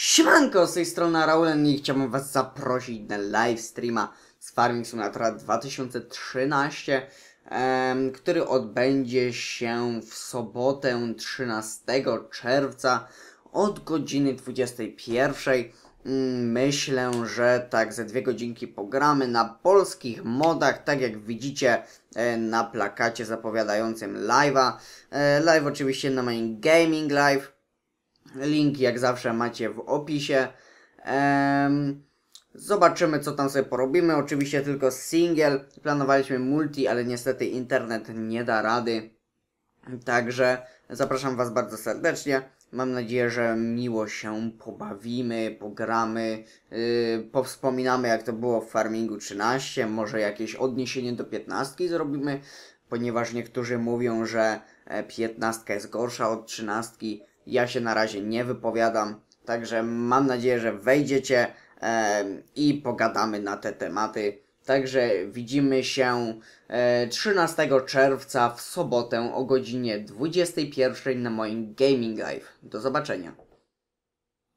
Siemanko, z tej strony Raulen i chciałbym Was zaprosić na live streama z Farming Simulator 2013, em, który odbędzie się w sobotę 13 czerwca od godziny 21. Mm, myślę, że tak ze dwie godzinki pogramy na polskich modach, tak jak widzicie e, na plakacie zapowiadającym live'a. E, live oczywiście na moim Gaming Live Link jak zawsze macie w opisie. Zobaczymy, co tam sobie porobimy. Oczywiście tylko single. Planowaliśmy multi, ale niestety internet nie da rady. Także zapraszam Was bardzo serdecznie. Mam nadzieję, że miło się pobawimy, pogramy, yy, powspominamy jak to było w Farmingu 13, może jakieś odniesienie do 15 zrobimy, ponieważ niektórzy mówią, że 15 e, jest gorsza od 13, ja się na razie nie wypowiadam, także mam nadzieję, że wejdziecie e, i pogadamy na te tematy. Także widzimy się 13 e, czerwca w sobotę o godzinie 21 na moim Gaming Live. Do zobaczenia.